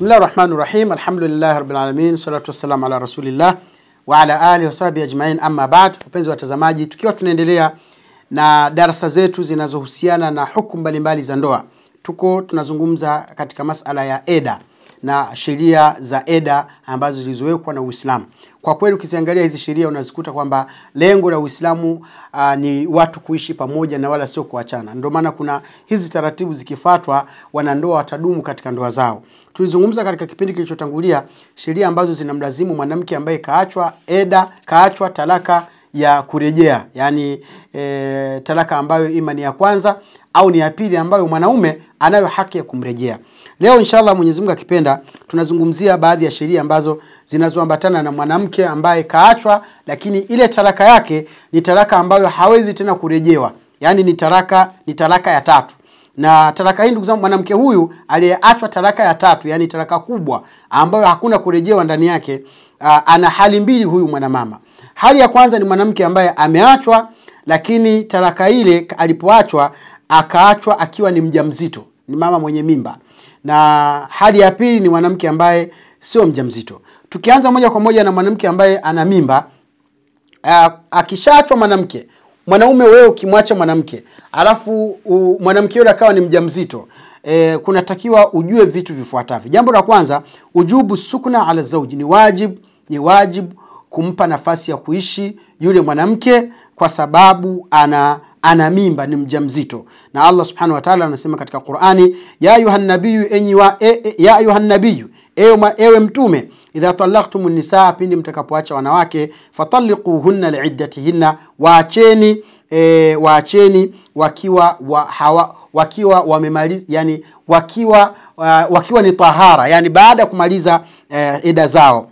Bismillah rahmani rahim, alhamdulillahi rabbil alamin, salatu wassalamu ala rasulillah wa ala alihi wasahbihi ajmain, amma baad. Wapenzi watazamaji, tukiwa tunaendelea na darasa zetu zinazohusiana na hukumu mbalimbali za ndoa, tuko tunazungumza katika masala ya eda na sheria za eda ambazo zilizowekwa na Uislamu. Kwa kweli ukiziangalia hizi sheria unazikuta kwamba lengo la Uislamu uh, ni watu kuishi pamoja na wala sio kuachana. Ndio maana kuna hizi taratibu zikifuatwa, wanandoa watadumu katika ndoa zao. Tulizungumza katika kipindi kilichotangulia sheria ambazo zinamlazimu mwanamke ambaye kaachwa eda, kaachwa talaka ya kurejea, yani e, eh, talaka ambayo ima ni ya kwanza au ni ya pili ambayo mwanaume anayo haki ya kumrejea. Leo inshallah Mwenyezi Mungu akipenda tunazungumzia baadhi ya sheria ambazo zinazoambatana na mwanamke ambaye kaachwa, lakini ile taraka yake ni taraka ambayo hawezi tena kurejewa, yaani ni taraka, ni taraka ya tatu na taraka hii ndugu zangu, mwanamke huyu aliyeachwa taraka ya tatu, yani taraka kubwa ambayo hakuna kurejewa ndani yake, uh, ana hali mbili huyu mwanamama. Hali ya kwanza ni mwanamke ambaye ameachwa, lakini taraka ile alipoachwa akaachwa akiwa ni mjamzito, ni mama mwenye mimba na hali ya pili ni mwanamke ambaye sio mjamzito. Tukianza moja kwa moja na mwanamke ambaye ana mimba, akishaachwa mwanamke mwanaume wewe ukimwacha mwanamke alafu mwanamke yule akawa ni mjamzito e, kunatakiwa ujue vitu vifuatavyo. Jambo la kwanza, ujubu sukna ala zauji, ni wajib ni wajibu kumpa nafasi ya kuishi yule mwanamke kwa sababu ana ana mimba ni mjamzito na allah subhanahu wa taala anasema katika qurani ya nabiyyu enyi wa e, e, ya nabiyyu ewe, ewe mtume idha talaktum nisaa pindi mtakapoacha wanawake fataliquhunna liiddatihinna waacheni e, waacheni wakiwa wa, hawa, wakiwa wamemaliza yani wakiwa uh, wakiwa ni tahara yani baada ya kumaliza uh, eda zao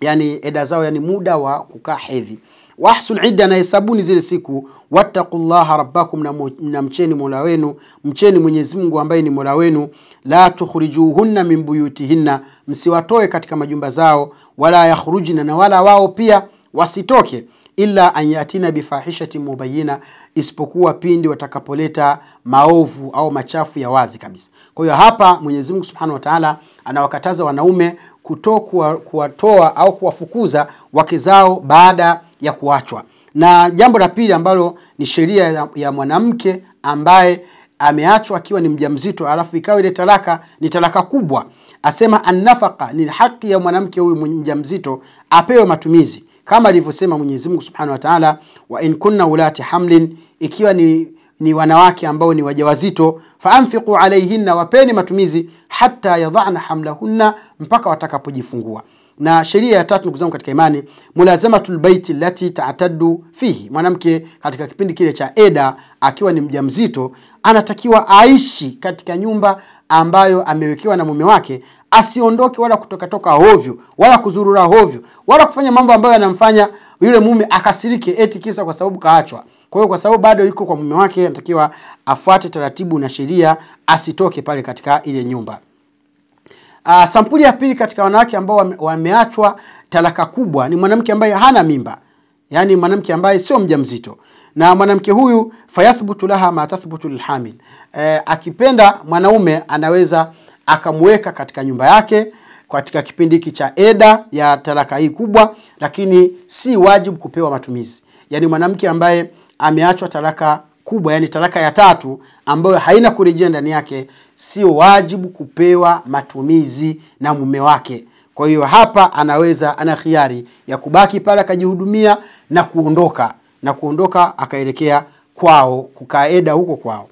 yani eda zao yani muda wa kukaa hedhi wahsul idda, na hesabuni zile siku. Wattaqullaha rabbakum, na mcheni mola wenu, mcheni Mwenyezi Mungu ambaye ni mola wenu. La tukhrijuhunna min buyutihinna, msiwatoe katika majumba zao. Wala yakhrujna, na wala wao pia wasitoke illa an yatina bifahishatin mubayina, isipokuwa pindi watakapoleta maovu au machafu ya wazi kabisa. Kwa hiyo hapa Mwenyezi Mungu Subhanahu wa Ta'ala anawakataza wanaume kuto kuwatoa au kuwafukuza wake zao baada ya kuachwa. Na jambo la pili ambalo ni sheria ya, ya mwanamke ambaye ameachwa akiwa ni mjamzito, alafu ikawa ile talaka ni talaka kubwa, asema annafaka ni haki ya mwanamke huyu mjamzito apewe matumizi kama alivyosema Mwenyezi Mungu Subhanahu wa Ta'ala, wa in kunna ulati hamlin, ikiwa ni ni wanawake ambao ni wajawazito, anfiqu alaihinna, wapeni matumizi, hatta yadhana hamlahunna, mpaka watakapojifungua. Na sheria ya tatu ndugu zangu katika imani, mulazamatul baiti lati taatadu fihi, mwanamke katika kipindi kile cha eda akiwa ni mjamzito anatakiwa aishi katika nyumba ambayo amewekewa na mume wake, asiondoke wala kutokatoka hovyo wala kuzurura hovyo wala kufanya mambo ambayo yanamfanya yule mume akasirike, eti kisa kwa sababu kaachwa kwa hiyo kwa sababu bado yuko kwa mume wake, anatakiwa afuate taratibu na sheria, asitoke pale katika ile nyumba. Uh, sampuli ya pili katika wanawake ambao wame, wameachwa talaka kubwa ni mwanamke ambaye hana mimba, yaani mwanamke ambaye sio mjamzito na mwanamke huyu fayathbutu laha ma tathbutu lilhamil. E, eh, akipenda mwanaume anaweza akamweka katika nyumba yake katika kipindi hiki cha eda ya talaka hii kubwa, lakini si wajibu kupewa matumizi. Yaani mwanamke ambaye ameachwa talaka kubwa, yani talaka ya tatu ambayo haina kurejea ndani yake, sio wajibu kupewa matumizi na mume wake. Kwa hiyo hapa anaweza ana khiari ya kubaki pale akajihudumia na kuondoka na kuondoka akaelekea kwao kukaa eda huko kwao.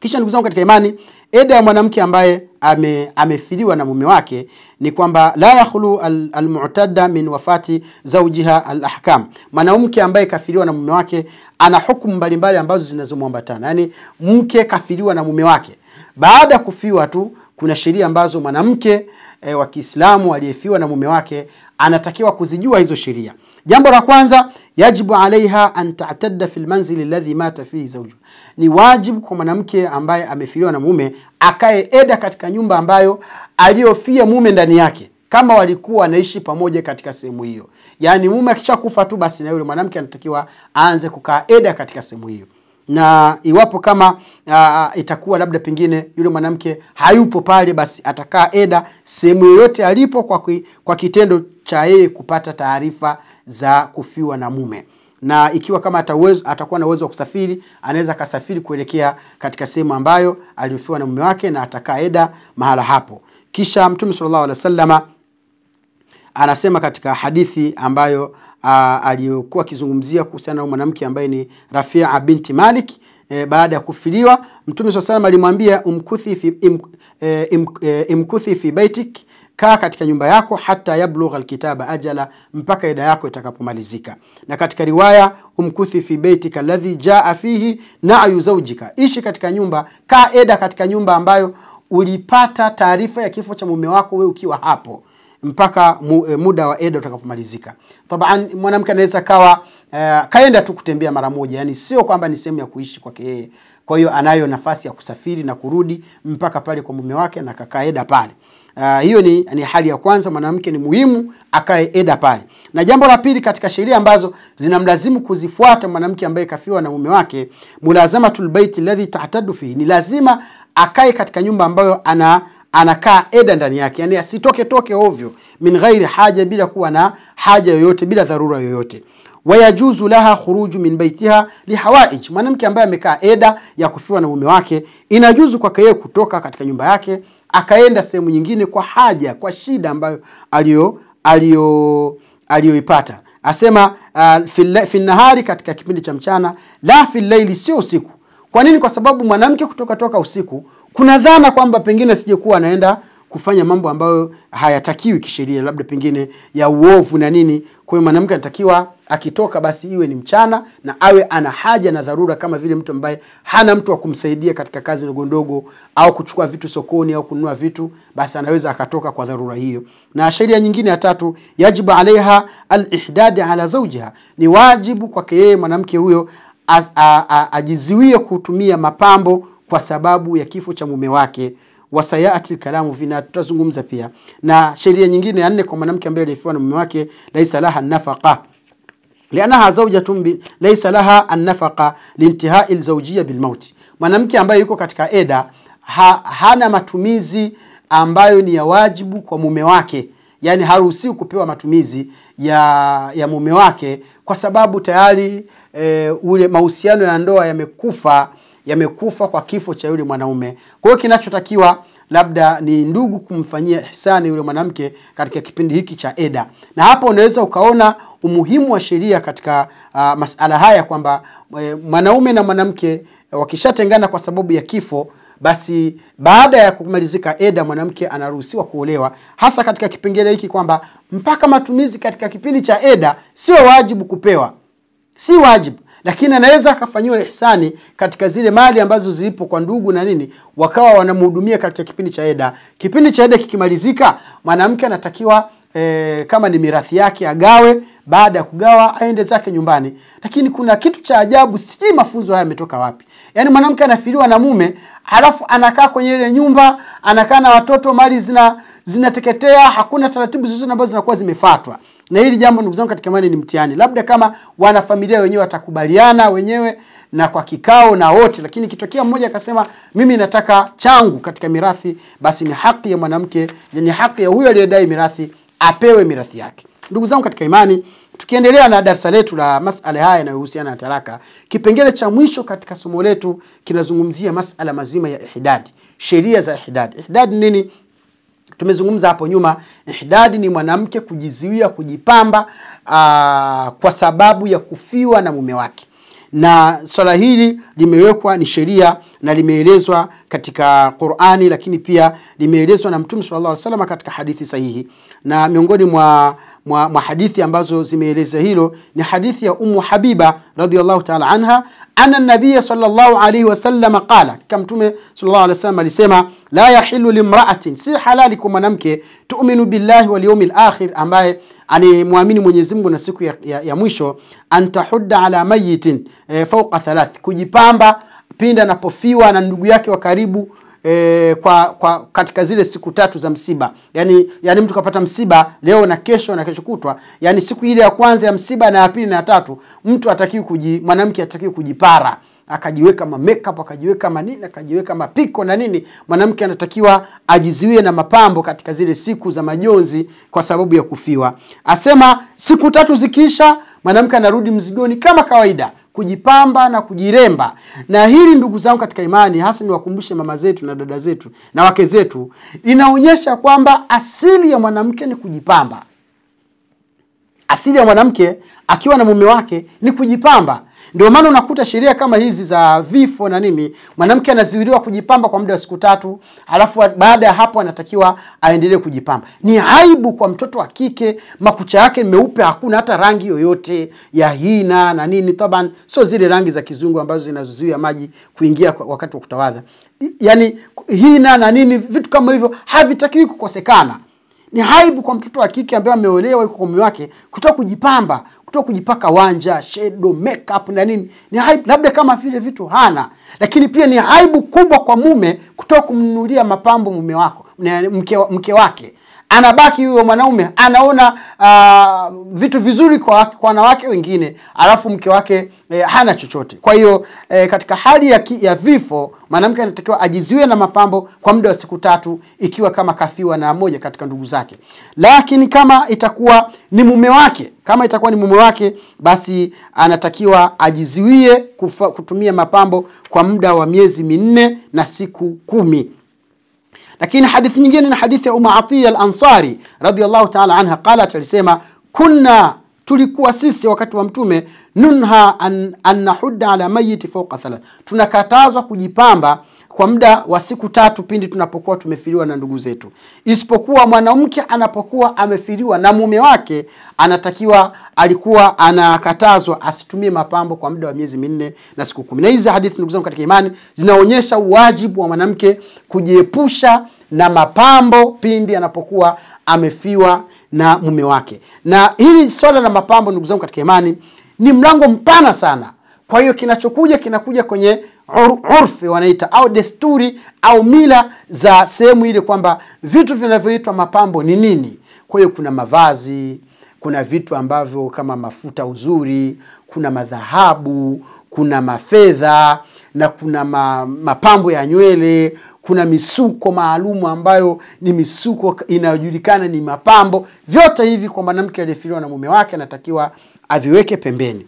Kisha ndugu zangu katika imani, eda ya mwanamke ambaye ame, amefiliwa na mume wake ni kwamba la yakhlu almu'tada al min wafati zaujiha alahkam, mwanamke ambaye kafiliwa na mume wake ana hukumu mbalimbali ambazo zinazomwambatana. Yani mke kafiliwa na mume wake, baada ya kufiwa tu kuna sheria ambazo mwanamke e, wa Kiislamu aliyefiwa na mume wake anatakiwa kuzijua hizo sheria. Jambo la kwanza, yajibu alaiha an tatadda fi lmanzili alladhi mata fihi zauju, ni wajibu kwa mwanamke ambaye amefiliwa na mume akae eda katika nyumba ambayo aliyofia mume ndani yake kama walikuwa wanaishi pamoja katika sehemu hiyo. Yaani mume akishakufa tu, basi na yule mwanamke anatakiwa aanze kukaa eda katika sehemu hiyo na iwapo kama uh, itakuwa labda pengine yule mwanamke hayupo pale, basi atakaa eda sehemu yoyote alipo kwa, kui, kwa kitendo cha yeye kupata taarifa za kufiwa na mume na ikiwa kama atawezo, atakuwa na uwezo wa kusafiri anaweza akasafiri kuelekea katika sehemu ambayo alifiwa na mume wake na atakaa eda mahala hapo. Kisha Mtume sallallahu alaihi wasallama anasema katika hadithi ambayo aliyokuwa akizungumzia kuhusiana na mwanamke ambaye ni Rafia binti Malik e, baada ya kufiliwa Mtume swalla salam alimwambia umkuthi fi, im, e, im, e, imkuthi fi baitik, kaa katika nyumba yako hata yablugha alkitaba ajala, mpaka ida yako itakapomalizika. Na katika riwaya umkuthi fi baitika alladhi jaa fihi nayu zaujika, ishi katika nyumba, kaa eda katika nyumba ambayo ulipata taarifa ya kifo cha mume wako we ukiwa hapo mpaka eh, muda wa eda utakapomalizika. Tabaan mwanamke anaweza kawa Uh, eh, kaenda tu kutembea mara moja, yani sio kwamba ni sehemu ya kuishi kwake yeye. Kwa hiyo anayo nafasi ya kusafiri na kurudi mpaka pale kwa mume wake na eda pale. Uh, hiyo ni, ni hali ya kwanza, mwanamke ni muhimu akae eda pale. Na jambo la pili katika sheria ambazo zinamlazimu kuzifuata mwanamke ambaye kafiwa na mume wake, mulazamatul baiti alladhi ta'taddu fihi, ni lazima akae katika nyumba ambayo ana anakaa eda ndani yake, yani asitoke toke ovyo, min ghairi haja, bila kuwa na haja yoyote, bila dharura yoyote wayajuzu laha khuruju min baitiha lihawaij, mwanamke ambaye amekaa eda ya kufiwa na mume wake, inajuzu kwake yeye kutoka katika nyumba yake akaenda sehemu nyingine kwa haja, kwa shida ambayo aliyo aliyo aliyoipata. Asema uh, ah, fil nahari, katika kipindi cha mchana, la fil laili, sio usiku. Kwa nini? Kwa sababu mwanamke kutoka toka usiku kuna dhana kwamba pengine asijekuwa anaenda kufanya mambo ambayo hayatakiwi kisheria, labda pengine ya uovu na nini. Kwa hiyo mwanamke anatakiwa akitoka, basi iwe ni mchana na awe ana haja na dharura, kama vile mtu ambaye hana mtu wa kumsaidia katika kazi ndogo au kuchukua vitu sokoni au kununua vitu, basi anaweza akatoka kwa dharura hiyo. Na sheria nyingine ya tatu, yajibu alaiha alihdadi ala zaujiha, ni wajibu kwake yeye mwanamke huyo ajiziwie kutumia mapambo kwa sababu ya kifo cha mume wake wasayati kalamu vina tutazungumza pia na sheria nyingine ya nne kwa mwanamke ambaye alifiwa na mume wake laisa laha nafaqa lianaha zaujatun bi laisa laha annafaqa lintihai lzaujia bilmauti mwanamke ambaye yuko katika eda ha, hana matumizi ambayo ni ya wajibu kwa mume wake yaani haruhusiwi kupewa matumizi ya ya mume wake kwa sababu tayari e, ule mahusiano ya ndoa yamekufa yamekufa kwa kifo cha yule mwanaume. Kwa hiyo kinachotakiwa labda ni ndugu kumfanyia ihsani yule mwanamke katika kipindi hiki cha eda, na hapo unaweza ukaona umuhimu wa sheria katika uh, masala haya kwamba eh, mwanaume na mwanamke eh, wakishatengana kwa sababu ya kifo basi baada ya kumalizika eda mwanamke anaruhusiwa kuolewa, hasa katika kipengele hiki kwamba mpaka matumizi katika kipindi cha eda sio wajibu kupewa, si wajibu lakini anaweza akafanyiwa ihsani katika zile mali ambazo zilipo kwa ndugu na nini, wakawa wanamhudumia katika kipindi cha eda. Kipindi cha eda kikimalizika, mwanamke anatakiwa e, kama ni mirathi yake agawe. Baada ya kugawa aende zake nyumbani. Lakini kuna kitu cha ajabu, sijui mafunzo haya yametoka wapi. Yaani mwanamke anafiliwa na mume, alafu anakaa kwenye ile nyumba, anakaa na watoto, mali zina zinateketea, hakuna taratibu zozote ambazo zinakuwa zimefatwa. Na hili jambo ndugu zangu katika imani ni mtihani, labda kama wanafamilia wenyewe watakubaliana wenyewe na kwa kikao na wote, lakini kitokea mmoja akasema mimi nataka changu katika mirathi, basi ni haki ya mwanamke, ni haki ya huyo aliyedai mirathi apewe mirathi yake. Ndugu zangu katika imani, tukiendelea na darsa letu la masala haya yanayohusiana na talaka, kipengele cha mwisho katika somo letu kinazungumzia masala mazima ya ihdadi, sheria za ihdadi. Ihdadi nini? Tumezungumza hapo nyuma, ihdadi ni mwanamke kujizuia kujipamba aa, ah, kwa sababu ya kufiwa na mume wake, na swala hili limewekwa ni sheria na limeelezwa katika Qur'ani, lakini pia limeelezwa na Mtume sallallahu alaihi wasallam katika hadithi sahihi, na miongoni mwa, mwa, mwa hadithi ambazo zimeeleza hilo ni hadithi ya Ummu Habiba radhiyallahu ta'ala anha, anna nabiyya sallallahu alaihi wasallam qala, kama Mtume sallallahu alaihi wasallam alisema la yahilu limraatin, si halali kwa mwanamke tuminu billahi wal yawmil akhir, ambaye anayemwamini Mwenyezi Mungu na siku ya, ya, ya mwisho, antahudda ala mayitin e, fauqa thalath, kujipamba pindi anapofiwa na ndugu yake wa karibu e, kwa, kwa katika zile siku tatu za msiba yani, yani mtu kapata msiba leo na kesho na kesho kutwa yani siku ile ya kwanza ya msiba na ya pili na ya tatu mtu atakiwi mwanamke atakiwi kujipara akajiweka ma makeup akajiweka manini akajiweka mapiko na nini mwanamke anatakiwa ajiziwie na mapambo katika zile siku za majonzi kwa sababu ya kufiwa asema siku tatu zikiisha mwanamke anarudi mzigoni kama kawaida kujipamba na kujiremba na hili ndugu zangu katika imani hasa niwakumbushe mama zetu na dada zetu na wake zetu linaonyesha kwamba asili ya mwanamke ni kujipamba asili ya mwanamke akiwa na mume wake ni kujipamba ndio maana unakuta sheria kama hizi za vifo na nini mwanamke anazuiliwa kujipamba kwa muda wa siku tatu alafu baada ya hapo anatakiwa aendelee kujipamba ni aibu kwa mtoto wa kike makucha yake meupe hakuna hata rangi yoyote ya hina na nini taban sio zile rangi za kizungu ambazo zinazuzuia maji kuingia wakati wa kutawadha yani hina na nini vitu kama hivyo havitakiwi kukosekana ni haibu kwa mtoto wa kike ambaye ameolewa yuko kwa mume wake kutoka kujipamba, kutoka kujipaka wanja, shadow, makeup na nini. Ni haibu labda kama vile vitu hana, lakini pia ni haibu kubwa kwa mume kutoka kumnunulia mapambo mume wako mke, mke wake anabaki huyo mwanaume anaona uh, vitu vizuri kwa, wanawake wengine alafu mke wake eh, hana chochote kwa hiyo eh, katika hali ya, ki, ya vifo mwanamke anatakiwa ajiziwe na mapambo kwa muda wa siku tatu ikiwa kama kafiwa na moja katika ndugu zake lakini kama itakuwa ni mume wake kama itakuwa ni mume wake basi anatakiwa ajiziwie kutumia mapambo kwa muda wa miezi minne na siku kumi lakini hadithi nyingine ni hadithi ya Umma Atiya radiallahu ta'ala anha qalat, alisema kunna, tulikuwa sisi wakati wa Mtume, nunha an, an nahudda ala mayiti fauka thalath, tunakatazwa kujipamba kwa muda wa siku tatu pindi tunapokuwa tumefiliwa na ndugu zetu, isipokuwa mwanamke anapokuwa amefiliwa na mume wake anatakiwa alikuwa anakatazwa asitumie mapambo kwa muda wa miezi minne na siku kumi. Na hizi hadithi, ndugu zangu katika imani, zinaonyesha wajibu wa mwanamke kujiepusha na mapambo pindi anapokuwa amefiwa na mume wake. Na hili swala la mapambo, ndugu zangu katika imani, ni mlango mpana sana. Kwa hiyo kinachokuja kinakuja kwenye urfi wanaita au desturi au mila za sehemu ile kwamba vitu vinavyoitwa mapambo ni nini kwa hiyo kuna mavazi kuna vitu ambavyo kama mafuta uzuri kuna madhahabu kuna mafedha na kuna ma, mapambo ya nywele kuna misuko maalumu ambayo ni misuko inayojulikana ni mapambo vyote hivi kwa mwanamke aliyefiliwa na mume wake anatakiwa aviweke pembeni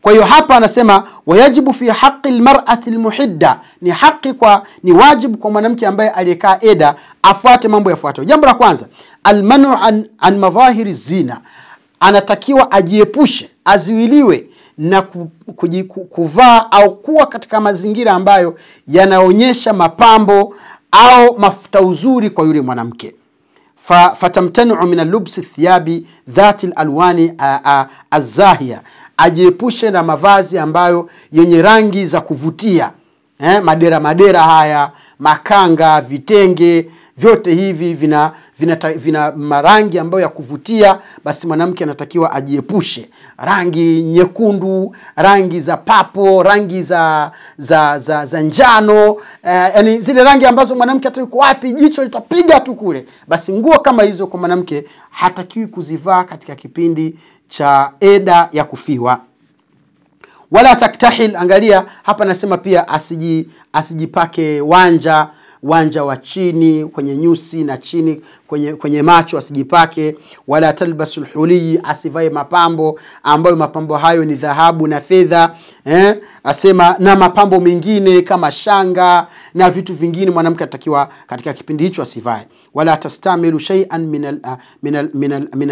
kwa hiyo hapa anasema wayajibu fi haqi lmarati lmuhidda ni haqi kwa ni wajibu kwa mwanamke ambaye aliyekaa eda afuate mambo yafuatayo jambo la kwanza almanu an, an madhahiri zina anatakiwa ajiepushe aziwiliwe na kuvaa au kuwa katika mazingira ambayo yanaonyesha mapambo au mafuta uzuri kwa yule mwanamke fatamtanuu min lubsi thiyabi dhati lalwani azahia ajiepushe na mavazi ambayo yenye rangi za kuvutia eh, madera madera haya makanga vitenge vyote hivi vina, vina, vina marangi ambayo ya kuvutia basi mwanamke anatakiwa ajiepushe rangi nyekundu rangi za papo rangi za za za, za njano eh, yani zile rangi ambazo mwanamke yuko wapi jicho litapiga tu kule basi nguo kama hizo kwa mwanamke hatakiwi kuzivaa katika kipindi cha eda ya kufiwa wala taktahil angalia hapa nasema pia asiji asijipake wanja wanja wa chini kwenye nyusi na chini kwenye, kwenye macho asijipake wala talbasu lhulii asivae mapambo ambayo mapambo hayo ni dhahabu na fedha eh? asema na mapambo mengine kama shanga na vitu vingine mwanamke anatakiwa katika kipindi hicho asivae wala tastamilu shaian min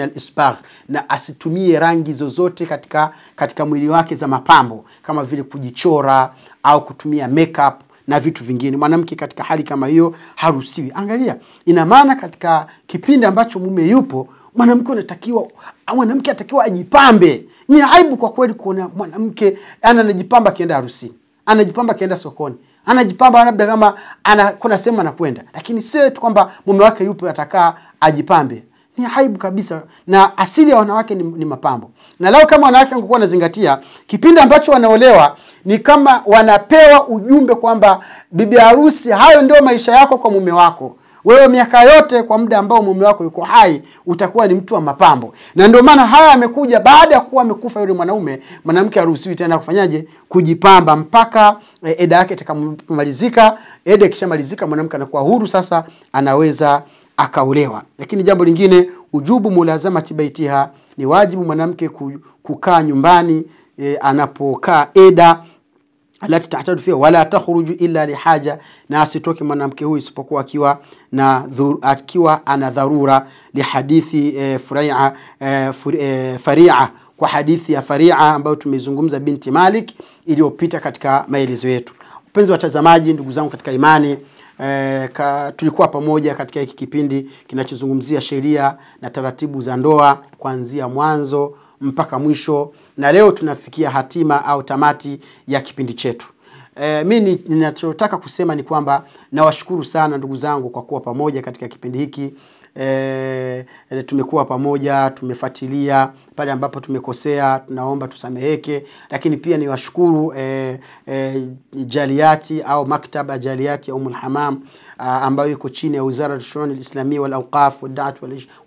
alisbagh na asitumie rangi zozote katika, katika mwili wake za mapambo kama vile kujichora au kutumia makeup na vitu vingine. Mwanamke katika hali kama hiyo haruhusiwi. Angalia, ina maana katika kipindi ambacho mume yupo mwanamke anatakiwa mwanamke anatakiwa ajipambe. Ni aibu kwa kweli kuona mwanamke ana yaani anajipamba akienda harusini, anajipamba akienda sokoni, anajipamba labda kama ana, kuna sehemu anakwenda, lakini sio tu kwamba mume wake yupo atakaa ajipambe ni haibu kabisa na asili ya wanawake ni, ni mapambo na lao kama wanawake angekuwa wanazingatia kipindi ambacho wanaolewa ni kama wanapewa ujumbe kwamba bibi harusi hayo ndio maisha yako kwa mume wako wewe miaka yote kwa muda ambao mume wako yuko hai utakuwa ni mtu wa mapambo na ndio maana haya amekuja baada ya kuwa amekufa yule mwanaume mwanamke haruhusiwi tena kufanyaje kujipamba mpaka eh, eda yake itakamalizika eda ikishamalizika mwanamke anakuwa huru sasa anaweza akaolewa. Lakini jambo lingine, ujubu mulazamati baitiha, ni wajibu mwanamke kukaa nyumbani e, anapokaa eda alati tahtadu fiha wala takhruju illa lihaja, na asitoke mwanamke huyu isipokuwa akiwa na akiwa ana dharura. Lihadithi e, furia, e, fur, e, faria kwa hadithi ya Faria ambayo tumeizungumza binti Malik iliyopita katika maelezo yetu. Mpenzi watazamaji, ndugu zangu katika imani e, ka, tulikuwa pamoja katika hiki kipindi kinachozungumzia sheria na taratibu za ndoa kuanzia mwanzo mpaka mwisho, na leo tunafikia hatima au tamati ya kipindi chetu. E, mi ninachotaka kusema ni kwamba nawashukuru sana ndugu zangu kwa kuwa pamoja katika kipindi hiki e, tumekuwa pamoja, tumefuatilia pale ambapo tumekosea, tunaomba tusameheke, lakini pia niwashukuru e, e, Jaliati au maktaba Jaliati Umul Hamam ah, ambayo iko chini ya Wizara ya Shuuni Lislamia wal Awqaf Da'at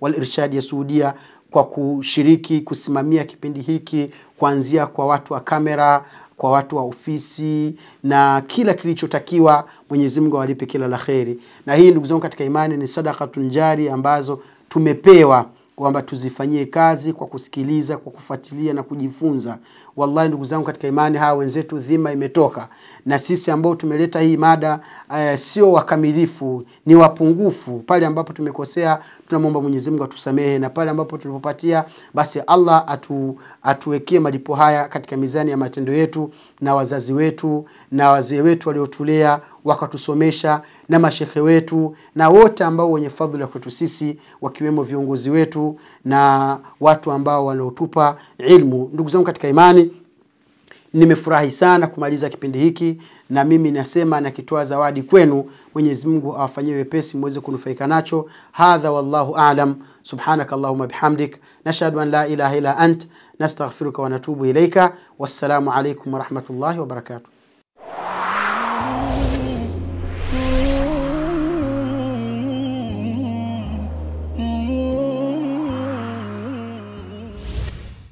wal Irshad ya Saudia kwa kushiriki kusimamia kipindi hiki kuanzia kwa watu wa kamera kwa watu wa ofisi na kila kilichotakiwa, Mwenyezi Mungu awalipe kila la kheri. Na hii ndugu zangu katika imani ni sadaka tunjari ambazo tumepewa kwamba tuzifanyie kazi kwa kusikiliza, kwa kufuatilia na kujifunza. Wallahi ndugu zangu katika imani, hawa wenzetu dhima imetoka, na sisi ambao tumeleta hii mada eh, sio wakamilifu, ni wapungufu. Pale ambapo tumekosea, tunamwomba Mwenyezi Mungu atusamehe, na pale ambapo tulipopatia, basi Allah atu, atuwekee malipo haya katika mizani ya matendo yetu na wazazi wetu na wazee wetu waliotulea wakatusomesha na mashehe wetu na wote ambao wenye fadhila kwetu sisi wakiwemo viongozi wetu na watu ambao wanaotupa ilmu ndugu zangu katika imani Nimefurahi sana kumaliza kipindi hiki, na mimi nasema nakitoa zawadi kwenu. Mwenyezi Mungu awafanyie wepesi muweze kunufaika nacho. Hadha wallahu alam. Subhanaka allahumma bihamdik, nashhadu an la ilaha illa ant, nastaghfiruka wa natubu ilaika. Wassalamu alaikum warahmatullahi wabarakatuh.